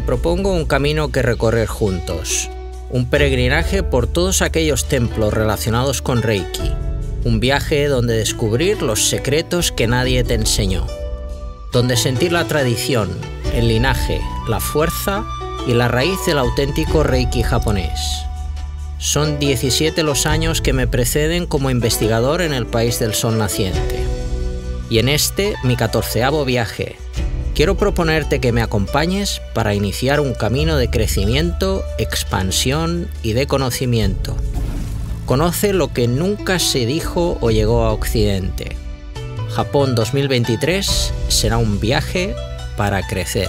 propongo un camino que recorrer juntos, un peregrinaje por todos aquellos templos relacionados con Reiki, un viaje donde descubrir los secretos que nadie te enseñó, donde sentir la tradición, el linaje, la fuerza y la raíz del auténtico Reiki japonés. Son 17 los años que me preceden como investigador en el país del sol naciente. Y en este, mi catorceavo viaje, Quiero proponerte que me acompañes para iniciar un camino de crecimiento, expansión y de conocimiento. Conoce lo que nunca se dijo o llegó a Occidente. Japón 2023 será un viaje para crecer.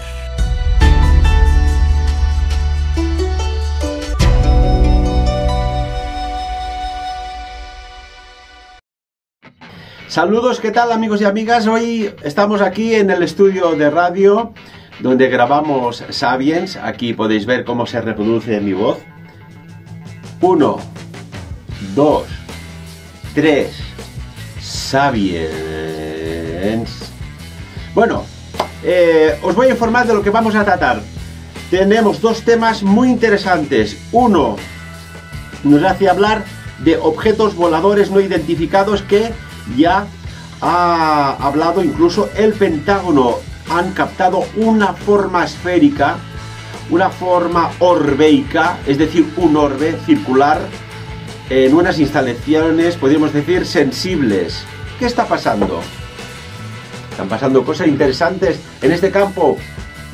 Saludos, ¿qué tal amigos y amigas? Hoy estamos aquí en el estudio de radio donde grabamos Sabiens. Aquí podéis ver cómo se reproduce mi voz. Uno, dos, tres, Sabiens. Bueno, eh, os voy a informar de lo que vamos a tratar. Tenemos dos temas muy interesantes. Uno nos hace hablar de objetos voladores no identificados que ya ha hablado incluso el Pentágono. Han captado una forma esférica, una forma orbeica, es decir, un orbe circular en unas instalaciones, podríamos decir, sensibles. ¿Qué está pasando? Están pasando cosas interesantes en este campo.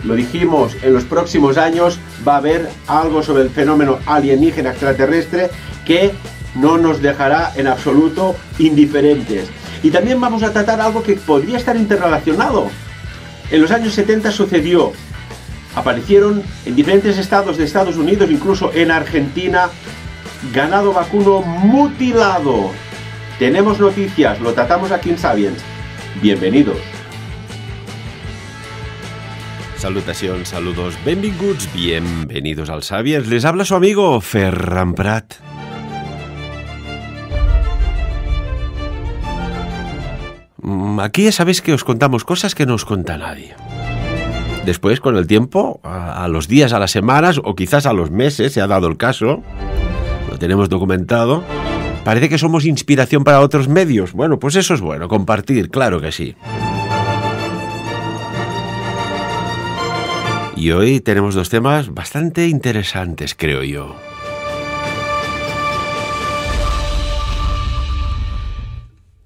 Lo dijimos, en los próximos años va a haber algo sobre el fenómeno alienígena extraterrestre que no nos dejará en absoluto indiferentes. Y también vamos a tratar algo que podría estar interrelacionado. En los años 70 sucedió. Aparecieron en diferentes estados de Estados Unidos, incluso en Argentina, ganado vacuno mutilado. Tenemos noticias, lo tratamos aquí en Sabiens. Bienvenidos. salutación saludos, Goods bienvenidos al Sabiens. Les habla su amigo Ferran Prat. aquí ya sabéis que os contamos cosas que no os cuenta nadie. Después, con el tiempo, a, a los días, a las semanas o quizás a los meses, se ha dado el caso, lo tenemos documentado, parece que somos inspiración para otros medios. Bueno, pues eso es bueno, compartir, claro que sí. Y hoy tenemos dos temas bastante interesantes, creo yo.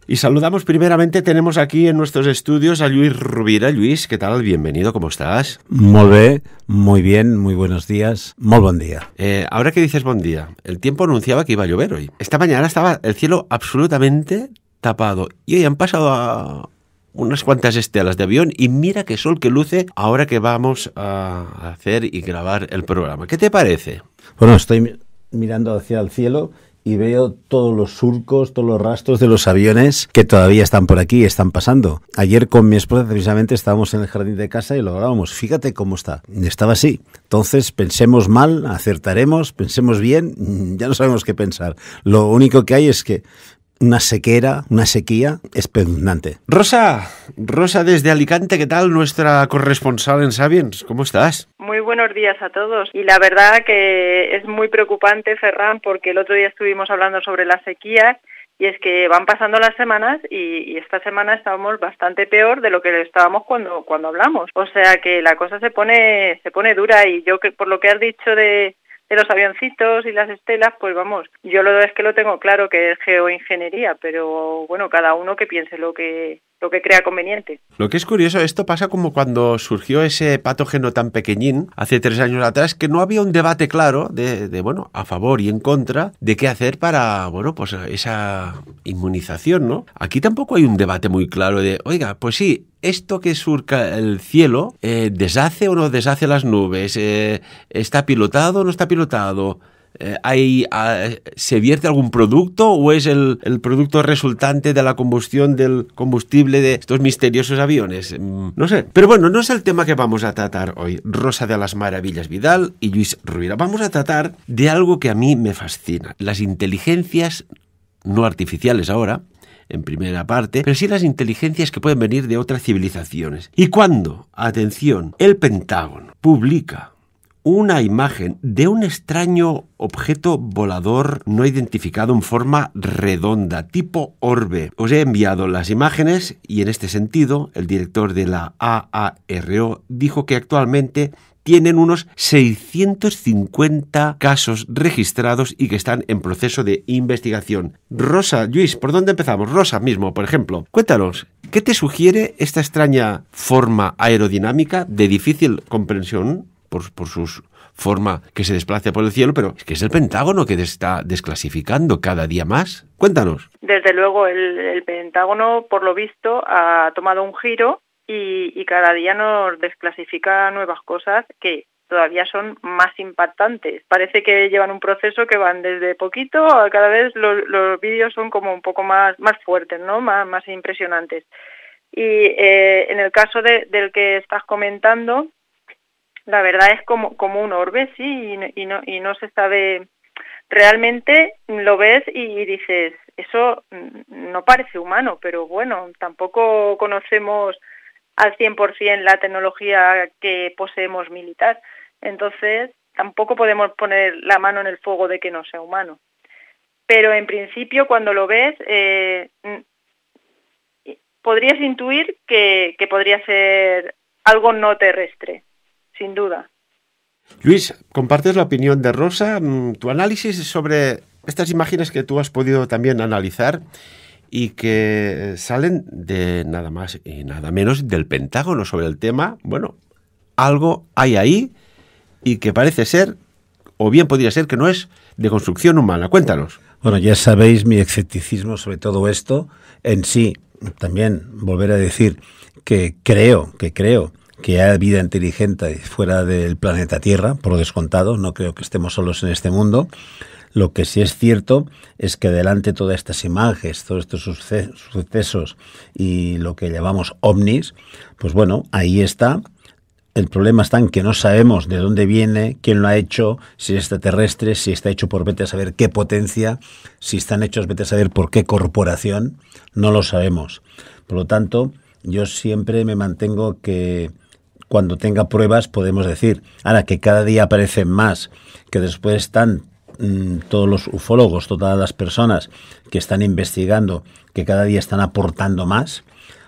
Y saludamos primeramente, tenemos aquí en nuestros estudios a Luis Rubira. Luis, ¿qué tal? Bienvenido, ¿cómo estás? Muy bien, muy bien, muy buenos días, muy buen día. Eh, ahora que dices buen día, el tiempo anunciaba que iba a llover hoy. Esta mañana estaba el cielo absolutamente tapado y hoy han pasado unas cuantas estelas de avión y mira qué sol que luce ahora que vamos a hacer y grabar el programa. ¿Qué te parece? Bueno, estoy mirando hacia el cielo y veo todos los surcos, todos los rastros de los aviones que todavía están por aquí, están pasando. Ayer con mi esposa precisamente estábamos en el jardín de casa y lo hablábamos. Fíjate cómo está. Estaba así. Entonces pensemos mal, acertaremos, pensemos bien, ya no sabemos qué pensar. Lo único que hay es que una sequera, una sequía espeluznante. Rosa, Rosa desde Alicante, ¿qué tal nuestra corresponsal en Sabiens? ¿Cómo estás? Muy buenos días a todos. Y la verdad que es muy preocupante, Ferran, porque el otro día estuvimos hablando sobre la sequía y es que van pasando las semanas y, y, esta semana estábamos bastante peor de lo que estábamos cuando, cuando hablamos. O sea que la cosa se pone, se pone dura y yo que por lo que has dicho de, de los avioncitos y las estelas, pues vamos, yo lo es que lo tengo claro que es geoingeniería, pero bueno, cada uno que piense lo que lo que crea conveniente. Lo que es curioso, esto pasa como cuando surgió ese patógeno tan pequeñín hace tres años atrás, que no había un debate claro de, bueno, a favor y en contra de qué hacer para, bueno, pues esa inmunización, ¿no? Aquí tampoco hay un debate muy claro de, oiga, pues sí, esto que surca el cielo eh, deshace o no deshace las nubes, eh, está pilotado o no está pilotado. Eh, ah, ¿Se vierte algún producto o es el, producto resultante de la combustión del combustible de estos misteriosos aviones? Mm, no sé. Pero bueno, no es el tema que vamos a tratar hoy. Rosa de las Maravillas Vidal y Luis Ruiz. Vamos a tratar de algo que a mí me fascina. Las inteligencias no artificiales ahora, en primera parte, pero sí las inteligencias que pueden venir de otras civilizaciones. ¿Y cuando, Atención, el Pentágono publica una imagen de un extraño objeto volador no identificado en forma redonda, tipo orbe. Os he enviado las imágenes y en este sentido el director de la AARO dijo que actualmente tienen unos 650 casos registrados y que están en proceso de investigación. Rosa, Luis, ¿por dónde empezamos? Rosa mismo, por ejemplo. Cuéntanos, ¿qué te sugiere esta extraña forma aerodinámica de difícil comprensión? por, por su forma que se desplace por el cielo, pero es que es el Pentágono que está desclasificando cada día más. Cuéntanos. Desde luego, el, Pentágono, por lo visto, ha tomado un giro y, cada día nos desclasifica nuevas cosas que todavía son más impactantes. Parece que llevan un proceso que van desde poquito a cada vez los, vídeos son como un poco más, más fuertes, ¿no? más, más impresionantes. Y eh, en el caso del que estás comentando, la verdad es como, como un orbe, sí, y, no, y no se sabe realmente lo ves y dices, eso mm, no parece humano, pero bueno, tampoco conocemos al 100% la tecnología que poseemos militar. Entonces, tampoco podemos poner la mano en el fuego de que no sea humano. Pero en principio, cuando lo ves, eh, mm, podrías intuir que podría ser algo no terrestre sin duda. Luis, compartes la opinión de Rosa, mm, tu análisis sobre estas imágenes que tú has podido también analizar y que salen de nada más y nada menos del Pentágono sobre el tema. Bueno, algo hay ahí y que parece ser, o bien podría ser que no es de construcción humana. Cuéntanos. Bueno, ya sabéis mi escepticismo sobre todo esto. En sí, también volver a decir que creo, que creo que haya vida inteligente fuera del planeta Tierra, por descontado, no creo que estemos solos en este mundo. Lo que sí es cierto es que delante todas estas imágenes, todos estos sucesos y lo que llamamos ovnis, pues bueno, ahí está. El problema está en que no sabemos de dónde viene, quién lo ha hecho, si es extraterrestre, si está hecho por vete a saber qué potencia, si están hechos vete a saber por qué corporación, no lo sabemos. Por lo tanto, yo siempre me mantengo que cuando tenga pruebas podemos decir. Ahora que cada día aparecen más, que después están mm, todos los ufólogos, todas las personas que están investigando, que cada día están aportando más,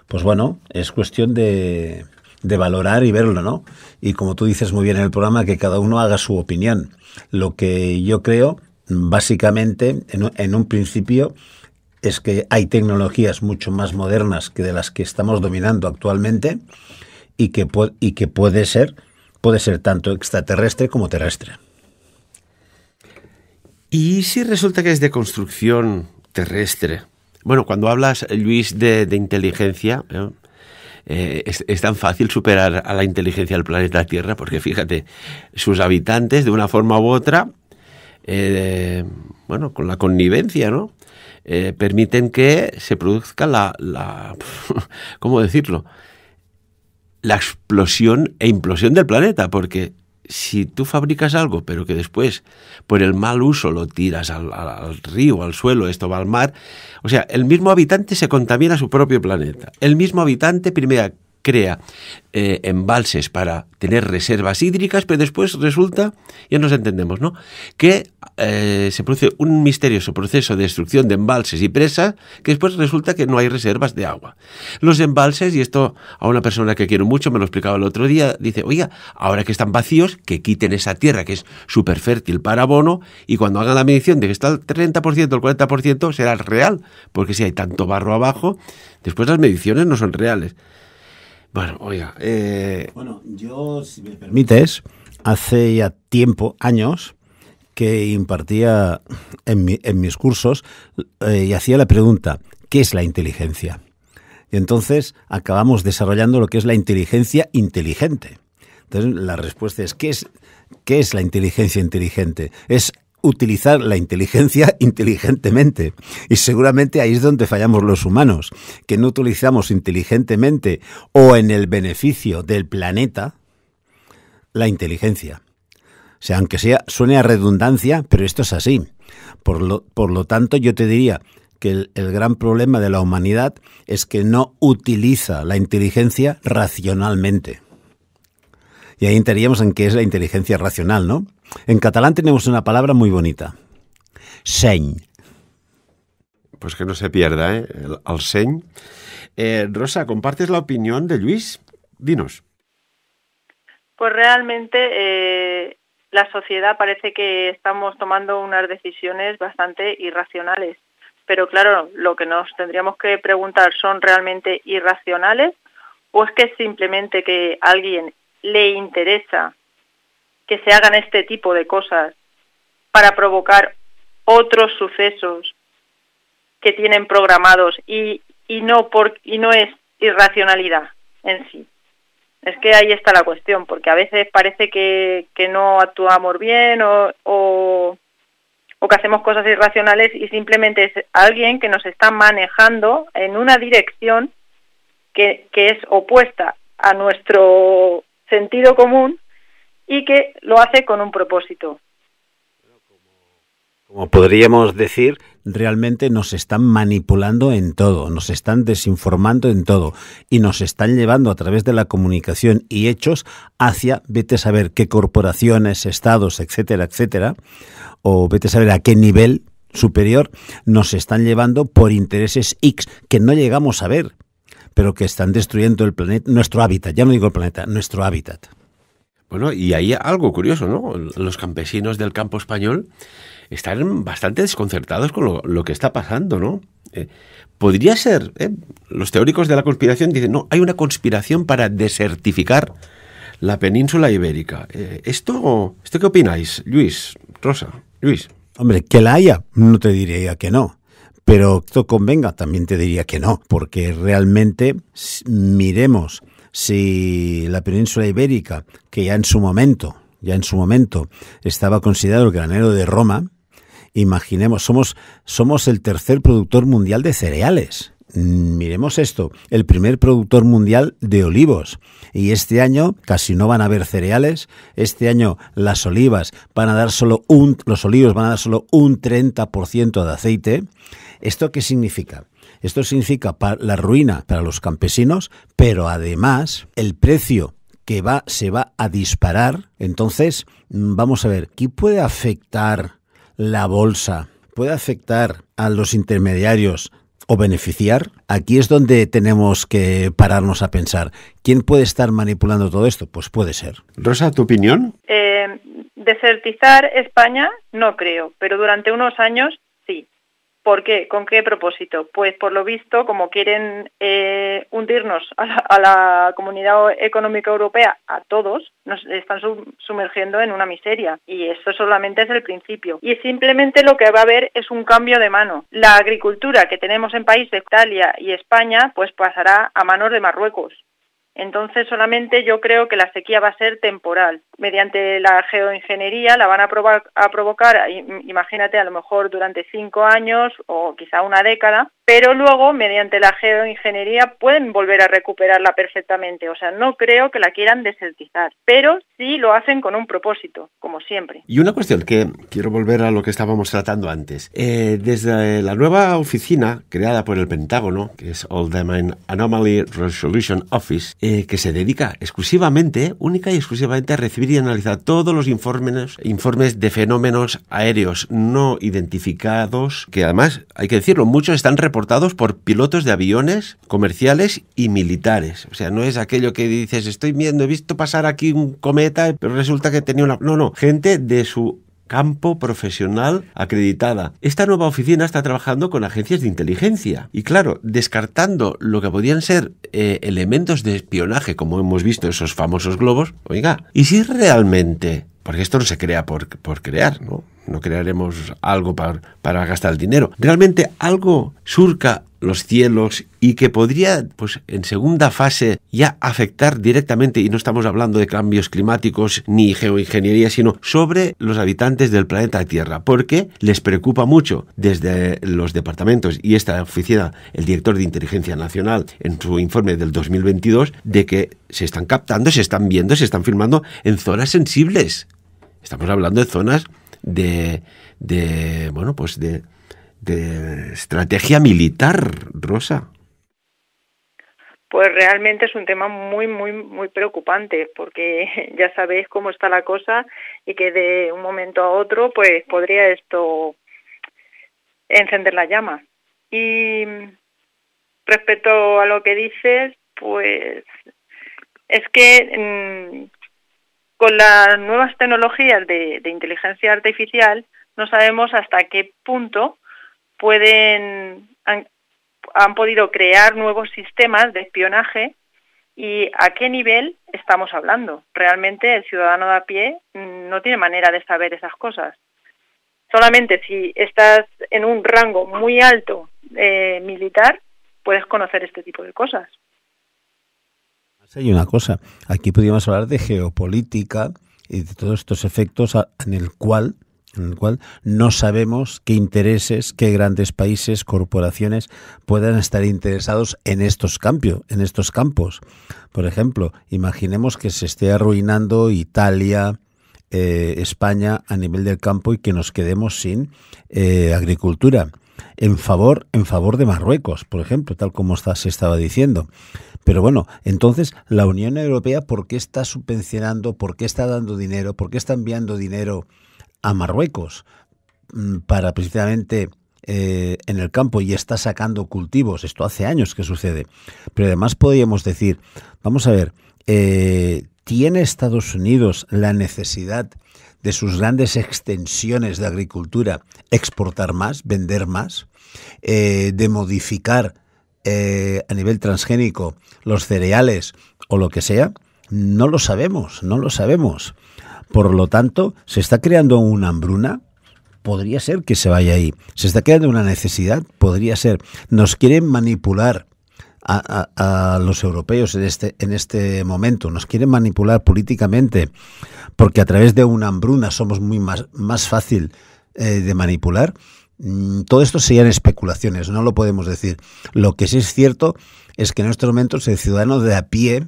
pues bueno, es cuestión de, de valorar y verlo, ¿no? Y como tú dices muy bien en el programa, que cada uno haga su opinión. Lo que yo creo, básicamente, en un, principio, es que hay tecnologías mucho más modernas que de las que estamos dominando actualmente y que, y que puede, ser, puede ser tanto extraterrestre como terrestre. ¿Y si resulta que es de construcción terrestre? Bueno, cuando hablas, Luis, de, inteligencia, ¿eh? Eh, es, tan fácil superar a la inteligencia del planeta Tierra, porque fíjate, sus habitantes, de una forma u otra, eh, bueno, con la connivencia, ¿no? permiten que se produzca la, la ¿cómo decirlo? la explosión e implosión del planeta, porque si tú fabricas algo, pero que después por el mal uso lo tiras al, río, al suelo, esto va al mar, o sea, el mismo habitante se contamina su propio planeta. El mismo habitante, primera crea eh, embalses para tener reservas hídricas, pero después resulta, ya nos entendemos, ¿no? Que eh, se produce un misterioso proceso de destrucción de embalses y presas, que después resulta que no hay reservas de agua. Los embalses, y esto a una persona que quiero mucho me lo explicaba el otro día, dice, oiga, ahora que están vacíos, que quiten esa tierra que es súper fértil para abono, y cuando hagan la medición de que está el 30% o el 40% será real, porque si hay tanto barro abajo, después las mediciones no son reales. Bueno, oiga. Eh, bueno, yo, si me permites, hace ya tiempo, años, que impartía en, mis cursos eh, y hacía la pregunta, ¿qué es la inteligencia? Y entonces acabamos desarrollando lo que es la inteligencia inteligente. Entonces la respuesta es, ¿qué es, qué es la inteligencia inteligente? Es utilizar la inteligencia inteligentemente. Y seguramente ahí es donde fallamos los humanos, que no utilizamos inteligentemente o en el beneficio del planeta la inteligencia. O sea, aunque sea, suene a redundancia, pero esto es así. Por lo, tanto, yo te diría que el, el gran problema de la humanidad es que no utiliza la inteligencia racionalmente. Y ahí entraríamos en qué es la inteligencia racional, ¿no? En catalán tenemos una palabra muy bonita. Seny. Pues que no se pierda, ¿eh? El, eh, Rosa, ¿compartes la opinión de Luis? Dinos. Pues realmente eh, la sociedad parece que estamos tomando unas decisiones bastante irracionales. Pero claro, lo que nos tendríamos que preguntar, ¿son realmente irracionales o es que simplemente que a alguien le interesa que se hagan este tipo de cosas para provocar otros sucesos que tienen programados y, y no por, y no es irracionalidad en sí. Es que ahí está la cuestión, porque a veces parece que, que no actuamos bien o, o, o que hacemos cosas irracionales y simplemente es alguien que nos está manejando en una dirección que, que es opuesta a nuestro sentido común y que lo hace con un propósito. Como podríamos decir, realmente nos están manipulando en todo, nos están desinformando en todo y nos están llevando a través de la comunicación y hechos hacia, vete a saber qué corporaciones, estados, etcétera, etcétera, o vete a saber a qué nivel superior nos están llevando por intereses X que no llegamos a ver, pero que están destruyendo el planeta, nuestro hábitat, ya no digo el planeta, nuestro hábitat. Bueno, y hay algo curioso, ¿no? Los campesinos del campo español están bastante desconcertados con lo, que está pasando, ¿no? Eh, podría ser, ¿eh? los teóricos de la conspiración dicen, no, hay una conspiración para desertificar la península ibérica. Eh, ¿esto, ¿Esto qué opináis, Luis, Rosa, Luis? Hombre, que la haya, no te diría que no. Pero esto convenga, también te diría que no, porque realmente miremos si la península ibérica, que ya en su momento, ya en su momento estaba considerado el granero de Roma, imaginemos, somos, somos el tercer productor mundial de cereales. Mm, miremos esto, el primer productor mundial de olivos. Y este año casi no van a haber cereales. Este año las olivas van a dar solo un, los olivos van a dar solo un 30% de aceite. ¿Esto qué significa? Esto significa la ruina para los campesinos, pero además el precio que va, se va a disparar. Entonces, mm, vamos a ver, ¿qué puede afectar la bolsa? ¿Puede afectar a los intermediarios o beneficiar? Aquí es donde tenemos que pararnos a pensar. ¿Quién puede estar manipulando todo esto? Pues puede ser. Rosa, ¿tu opinión? Eh, desertizar España no creo, pero durante unos años ¿Por qué? ¿Con qué propósito? Pues por lo visto, como quieren eh, hundirnos a la, comunidad económica europea, a todos, nos están sumergiendo en una miseria. Y esto solamente es el principio. Y simplemente lo que va a haber es un cambio de mano. La agricultura que tenemos en países de Italia y España, pues pasará a manos de Marruecos. Entonces, solamente yo creo que la sequía va a ser temporal. Mediante la geoingeniería la van a, provocar, imagínate, a lo mejor durante cinco años o quizá una década, pero luego, mediante la geoingeniería, pueden volver a recuperarla perfectamente. O sea, no creo que la quieran desertizar, pero sí lo hacen con un propósito, como siempre. Y una cuestión que quiero volver a lo que estábamos tratando antes. Eh, desde la nueva oficina creada por el Pentágono, que es All Domain Anomaly Resolution Office, eh, que se dedica exclusivamente, única y exclusivamente, a recibir y analizar todos los informes, informes de fenómenos aéreos no identificados, que además, hay que decirlo, muchos están reportados transportados por pilotos de aviones comerciales y militares. O sea, no es aquello que dices, estoy viendo, he visto pasar aquí un cometa, pero resulta que tenía una... No, no, gente de su campo profesional acreditada. Esta nueva oficina está trabajando con agencias de inteligencia y claro, descartando lo que podían ser eh, elementos de espionaje como hemos visto esos famosos globos, oiga, ¿y si realmente porque esto no se crea por, por crear, ¿no? no crearemos algo para, para gastar el dinero. Realmente algo surca los cielos y que podría, pues en segunda fase, ya afectar directamente, y no estamos hablando de cambios climáticos ni geoingeniería, sino sobre los habitantes del planeta Tierra, porque les preocupa mucho desde los departamentos y esta oficina, el director de Inteligencia Nacional, en su informe del 2022, de que se están captando, se están viendo, se están filmando en zonas sensibles. Estamos hablando de zonas de, de bueno, pues de, de estrategia militar, Rosa? Pues realmente es un tema muy, muy, muy preocupante, porque ya sabéis cómo está la cosa y que de un momento a otro, pues podría esto encender la llama. Y respecto a lo que dices, pues es que mm, con las nuevas tecnologías de, inteligencia artificial no sabemos hasta qué punto pueden han, podido crear nuevos sistemas de espionaje y a qué nivel estamos hablando. Realmente el ciudadano de a pie no tiene manera de saber esas cosas. Solamente si estás en un rango muy alto eh, militar puedes conocer este tipo de cosas hay una cosa. Aquí podríamos hablar de geopolítica y de todos estos efectos en el cual en el cual no sabemos qué intereses, qué grandes países, corporaciones puedan estar interesados en estos cambios, en estos campos. Por ejemplo, imaginemos que se esté arruinando Italia, eh, España a nivel del campo y que nos quedemos sin eh, agricultura. En favor, en favor de Marruecos, por ejemplo, tal como se estaba diciendo. Pero bueno, entonces la Unión Europea, ¿por qué está subvencionando, por qué está dando dinero, por qué está enviando dinero a Marruecos mm, para precisamente eh, en el campo y está sacando cultivos? Esto hace años que sucede. Pero además podríamos decir, vamos a ver, eh, ¿tiene Estados Unidos la necesidad de sus grandes extensiones de agricultura exportar más, vender más, eh, de modificar? Eh, a nivel transgénico, los cereales o lo que sea, no lo sabemos, no lo sabemos. Por lo tanto, se está creando una hambruna, podría ser que se vaya ahí. Se está creando una necesidad, podría ser. Nos quieren manipular. A, los europeos este, en este, momento. Nos quieren manipular políticamente porque a través de una hambruna somos muy más, más fácil eh, de manipular Mm, todo esto serían especulaciones, no lo podemos decir. Lo que sí es cierto es que en estos momentos el ciudadano de a pie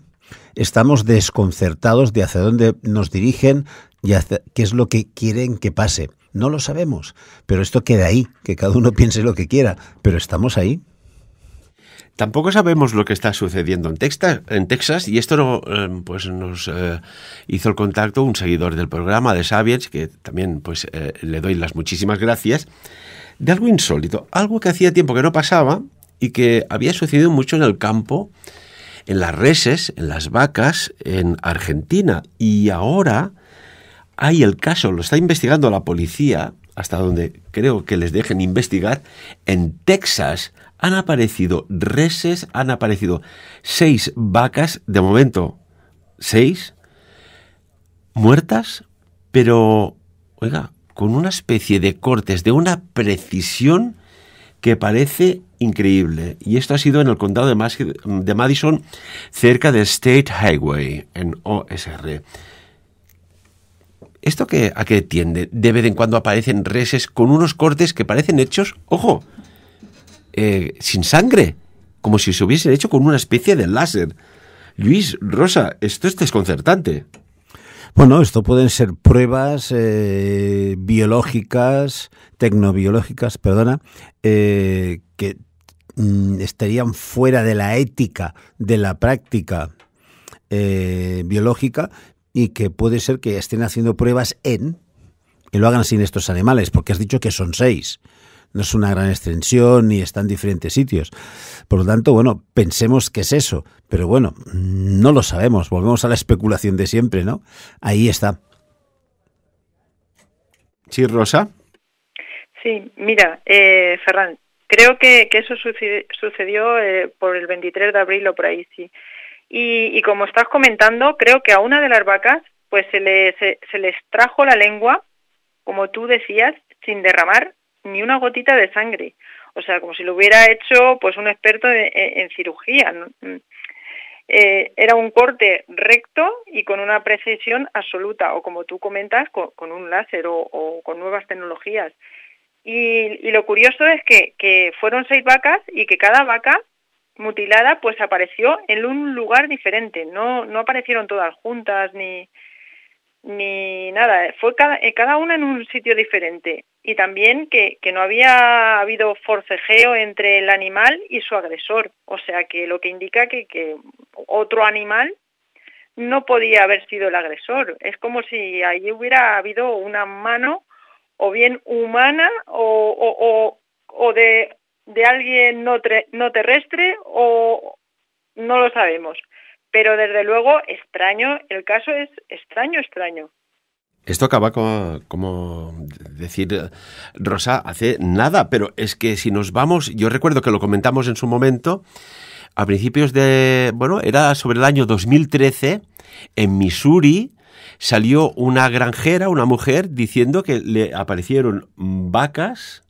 estamos desconcertados de hacia dónde nos dirigen y qué es lo que quieren que pase. No lo sabemos, pero esto queda ahí, que cada uno piense lo que quiera, pero estamos ahí. Tampoco sabemos lo que está sucediendo en Texas, en Texas y esto em, pues nos eh, hizo el contacto un seguidor del programa de Savage, que también pues, eh, le doy las muchísimas gracias de algo insólito, algo que hacía tiempo que no pasaba y que había sucedido mucho en el campo, en las reses, en las vacas, en Argentina. Y ahora hay el caso, lo está investigando la policía, hasta donde creo que les dejen investigar, en Texas han aparecido reses, han aparecido seis vacas, de momento seis, muertas, pero, oiga, con una especie de cortes, de una precisión que parece increíble. Y esto ha sido en el condado de, Madison, cerca de State Highway, en OSR. ¿Esto que, a qué tiende? De vez en cuando aparecen reses con unos cortes que parecen hechos, ojo, eh, sin sangre, como si se hubiesen hecho con una especie de láser. Luis, Rosa, esto es desconcertante. Bueno, esto pueden ser pruebas eh, biológicas, tecnobiológicas, perdona, eh, que mm, estarían fuera de la ética, de la práctica eh, biológica y que puede ser que estén haciendo pruebas en, que lo hagan sin estos animales, porque has dicho que son seis no es una gran extensión ni está en diferentes sitios. Por lo tanto, bueno, pensemos que es eso, pero bueno, no lo sabemos, volvemos a la especulación de siempre, ¿no? Ahí está. Sí, Rosa. Sí, mira, eh, Ferran, creo que, eso sucedió, eh, por el 23 de abril o por ahí, sí. Y, como estás comentando, creo que a una de las vacas pues se, le, se les trajo la lengua, como tú decías, sin derramar ni una gotita de sangre. O sea, como si lo hubiera hecho pues un experto e, en, cirugía. Mm. Eh, era un corte recto y con una precisión absoluta, o como tú comentas, con, un láser o, con nuevas tecnologías. Y, y lo curioso es que, que, fueron seis vacas y que cada vaca mutilada pues apareció en un lugar diferente, no, no aparecieron todas juntas ni, ni nada. Fue cada, eh, cada una en un sitio diferente. Y también que, no había habido forcejeo entre el animal y su agresor. O sea que lo que indica que, otro animal no podía haber sido el agresor. Es como si allí hubiera habido una mano o bien humana o, o, o, de, alguien no, no terrestre o no lo sabemos. Pero desde luego extraño, el caso es extraño, extraño. Esto acaba como, decir, Rosa, hace nada, pero es que si nos vamos, yo recuerdo que lo comentamos en su momento, a principios de, bueno, era sobre el año 2013, en Missouri salió una granjera, una mujer, diciendo que le aparecieron vacas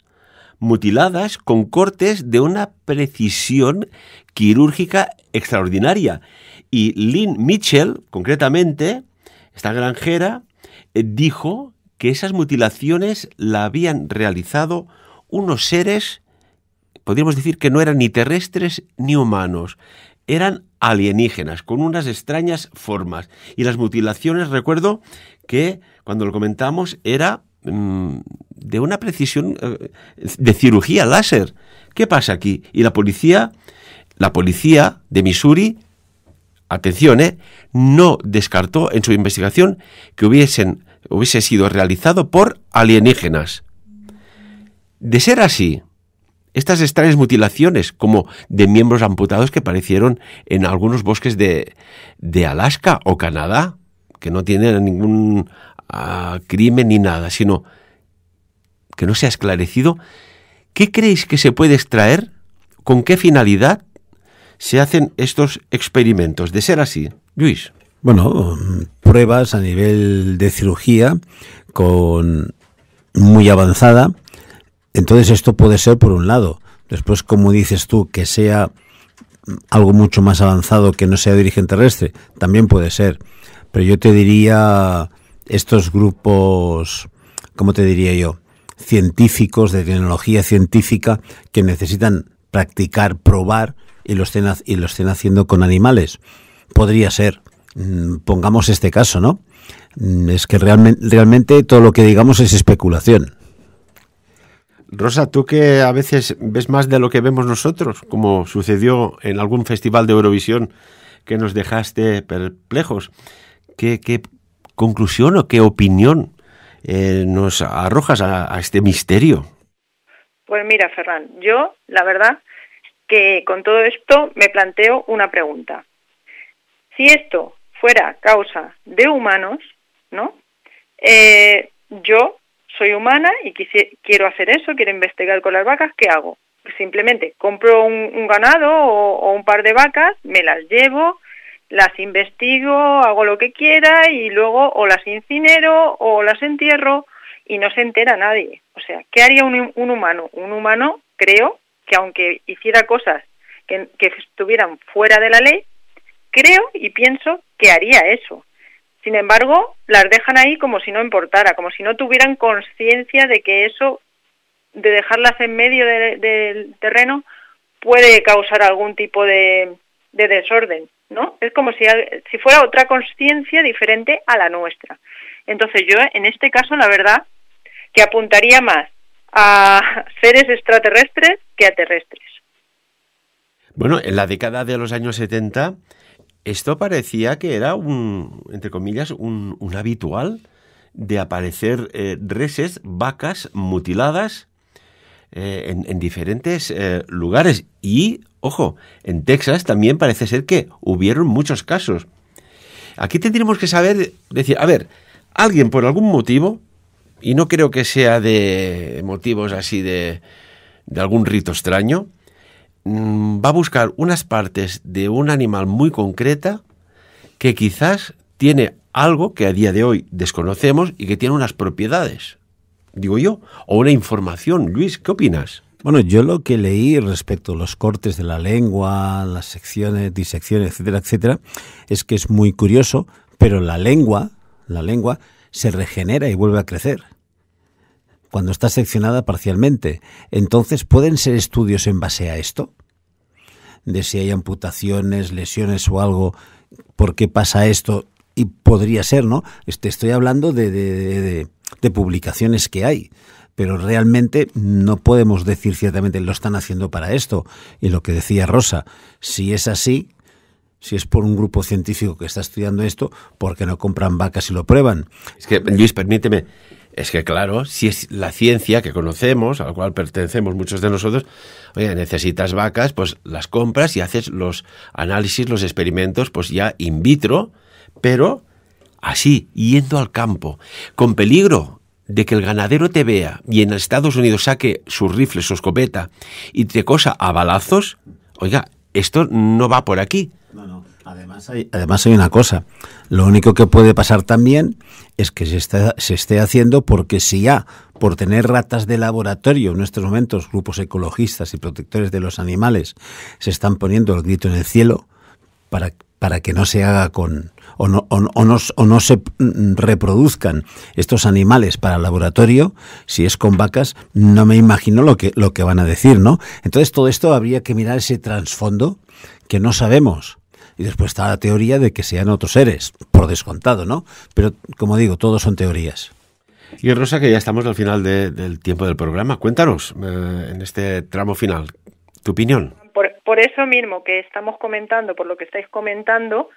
mutiladas con cortes de una precisión quirúrgica extraordinaria. Y Lynn Mitchell, concretamente, esta granjera, eh, dijo que esas mutilaciones la habían realizado unos seres, podríamos decir que no eran ni terrestres ni humanos, eran alienígenas, con unas extrañas formas. Y las mutilaciones, recuerdo que cuando lo comentamos, era mm, de una precisión eh, de cirugía láser. ¿Qué pasa aquí? Y la policía, la policía de Missouri atención, ¿eh? no descartó en su investigación que hubiesen, hubiese sido realizado por alienígenas. De ser así, estas extrañas mutilaciones, como de miembros amputados que aparecieron en algunos bosques de, Alaska o Canadá, que no tienen ningún ah, crimen ni nada, sino que no se ha esclarecido, ¿qué creéis que se puede extraer? ¿Con qué finalidad? se hacen estos experimentos? De ser así, Luis. Bueno, pruebas a nivel de cirugía con muy avanzada. Entonces esto puede ser por un lado. Después, como dices tú, que sea algo mucho más avanzado que no sea de origen terrestre, también puede ser. Pero yo te diría estos grupos, ¿cómo te diría yo? Científicos, de tecnología científica, que necesitan practicar, probar y lo estén, y lo haciendo con animales. Podría ser, mm, pongamos este caso, ¿no? Mm, es que realmente, todo lo que digamos es especulación. Rosa, tú que a veces ves más de lo que vemos nosotros, como sucedió en algún festival de Eurovisión que nos dejaste perplejos, ¿qué, conclusión o qué opinión eh, nos arrojas a este misterio? Pues mira, Ferran, yo la verdad que con todo esto me planteo una pregunta. Si esto fuera causa de humanos, ¿no? Eh, yo soy humana y quiero hacer eso, quiero investigar con las vacas, ¿qué hago? Pues simplemente compro un, ganado o, un par de vacas, me las llevo, las investigo, hago lo que quiera y luego o las incinero o las entierro y no se entera nadie. O sea, ¿qué haría un, un humano? Un humano, creo, que aunque hiciera cosas que, que estuvieran fuera de la ley, creo y pienso que haría eso. Sin embargo, las dejan ahí como si no importara, como si no tuvieran conciencia de que eso, de dejarlas en medio de, del terreno, puede causar algún tipo de, de desorden, ¿no? Es como si, si fuera otra conciencia diferente a la nuestra. Entonces yo en este caso la verdad que apuntaría más a seres extraterrestres que a terrestres. Bueno, en la década de los años 70 esto parecía que era un, entre comillas, un, habitual de aparecer eh, reses, vacas mutiladas eh, en, diferentes eh, lugares. Y, ojo, en Texas también parece ser que hubieron muchos casos. Aquí tendríamos que saber, decir, a ver, alguien por algún motivo, y no creo que sea de motivos así de, algún rito extraño, mm, va a buscar unas partes de un animal muy concreta que quizás tiene algo que a día de hoy desconocemos y que tiene unas propiedades, digo yo, o una información. Luis, ¿qué opinas? Bueno, yo lo que leí respecto a los cortes de la lengua, las secciones, disecciones, etcétera, etcétera, es que es muy curioso, pero la lengua la lengua se regenera y vuelve a crecer cuando está seccionada parcialmente. Entonces, ¿pueden ser estudios en base a esto? De si hay amputaciones, lesiones o algo, ¿por qué pasa esto? Y podría ser, ¿no? Este, estoy hablando de, de, publicaciones que hay, pero realmente no podemos decir ciertamente lo están haciendo para esto. Y lo que decía Rosa, si es así, si es por un grupo científico que está estudiando esto, ¿por qué no compran vacas y lo prueban? Es que, eh, Luis, permíteme, es que claro, si es la ciencia que conocemos, a la cual pertenecemos muchos de nosotros, oye, necesitas vacas, pues las compras y haces los análisis, los experimentos, pues ya in vitro, pero así, yendo al campo, con peligro de que el ganadero te vea y en Estados Unidos saque su rifle, su escopeta y te cosa a balazos, oiga, esto no va por aquí no, Además hay, además hay una cosa. Lo único que puede pasar también es que se, se esté haciendo porque si ya, por tener ratas de laboratorio, en estos momentos grupos ecologistas y protectores de los animales se están poniendo el grito en el cielo para, para que no se haga con... O no, o, se reproduzcan estos animales para el laboratorio, si es con vacas, no me imagino lo que, lo que van a decir, ¿no? Entonces todo esto habría que mirar ese trasfondo que no sabemos y después está la teoría de que sean otros seres, por descontado, ¿no? Pero como digo, todos son teorías. Y Rosa, que ya estamos al final del tiempo del programa, cuéntanos eh, en este tramo final tu opinión. Por, eso mismo que estamos comentando, por lo que estáis comentando,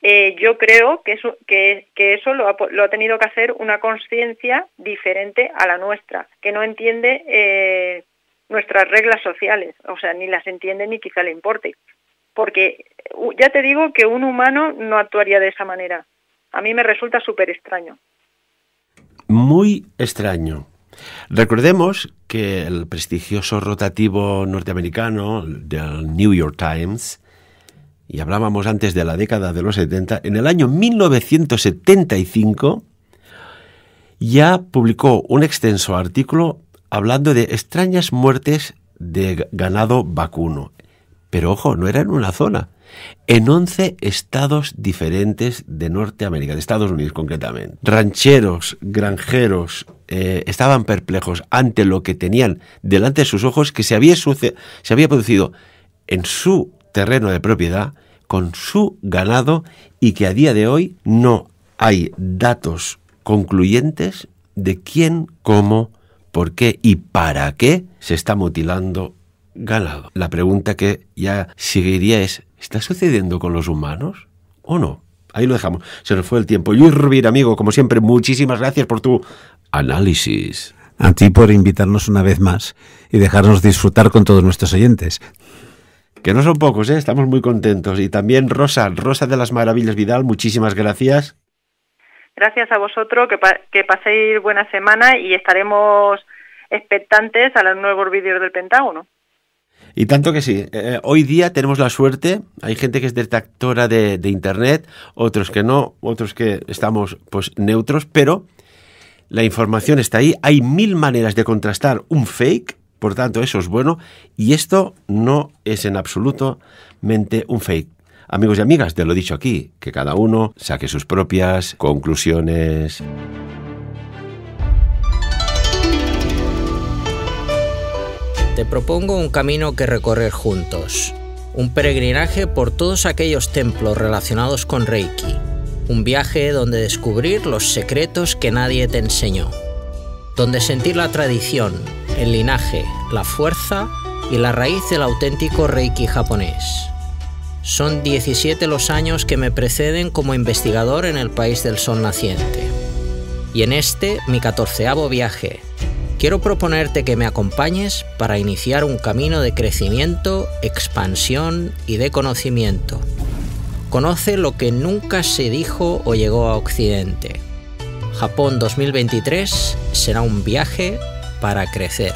eh, yo creo que eso, que, eso lo, ha, tenido que hacer una conciencia diferente a la nuestra, que no entiende eh, nuestras reglas sociales, o sea, ni las entiende ni quizá le importe porque ya te digo que un humano no actuaría de esa manera. A mí me resulta súper extraño. Muy extraño. Recordemos que el prestigioso rotativo norteamericano del New York Times, y hablábamos antes de la década de los 70, en el año 1975 ya publicó un extenso artículo hablando de extrañas muertes de ganado vacuno pero ojo, no era en una zona. En 11 estados diferentes de Norteamérica, de Estados Unidos concretamente. Rancheros, granjeros, eh, estaban perplejos ante lo que tenían delante de sus ojos que se había, se había producido en su terreno de propiedad, con su ganado y que a día de hoy no hay datos concluyentes de quién, cómo, por qué y para qué se está mutilando Galado. La pregunta que ya seguiría es, ¿está sucediendo con los humanos o no? Ahí lo dejamos. Se nos fue el tiempo. Luis Rubir, amigo, como siempre, muchísimas gracias por tu análisis. A ti por invitarnos una vez más y dejarnos disfrutar con todos nuestros oyentes. Que no son pocos, ¿eh? estamos muy contentos. Y también Rosa, Rosa de las Maravillas Vidal, muchísimas gracias. Gracias a vosotros, que, que paséis buena semana y estaremos expectantes a los nuevos vídeos del Pentágono. Y tanto que sí. Eh, eh, hoy día tenemos la suerte, hay gente que es detectora de, Internet, otros que no, otros que estamos pues neutros, pero la información está ahí. Hay mil maneras de contrastar un fake, por tanto eso es bueno, y esto no es en absoluto mente un fake. Amigos y amigas, te lo dicho aquí, que cada uno saque sus propias conclusiones. Te propongo un camino que recorrer juntos, un peregrinaje por todos aquellos templos relacionados con Reiki, un viaje donde descubrir los secretos que nadie te enseñó, donde sentir la tradición, el linaje, la fuerza y la raíz del auténtico Reiki japonés. Son 17 los años que me preceden como investigador en el país del sol naciente. Y en este, mi catorceavo viaje, Quiero proponerte que me acompañes para iniciar un camino de crecimiento, expansión y de conocimiento. Conoce lo que nunca se dijo o llegó a Occidente. Japón 2023 será un viaje para crecer.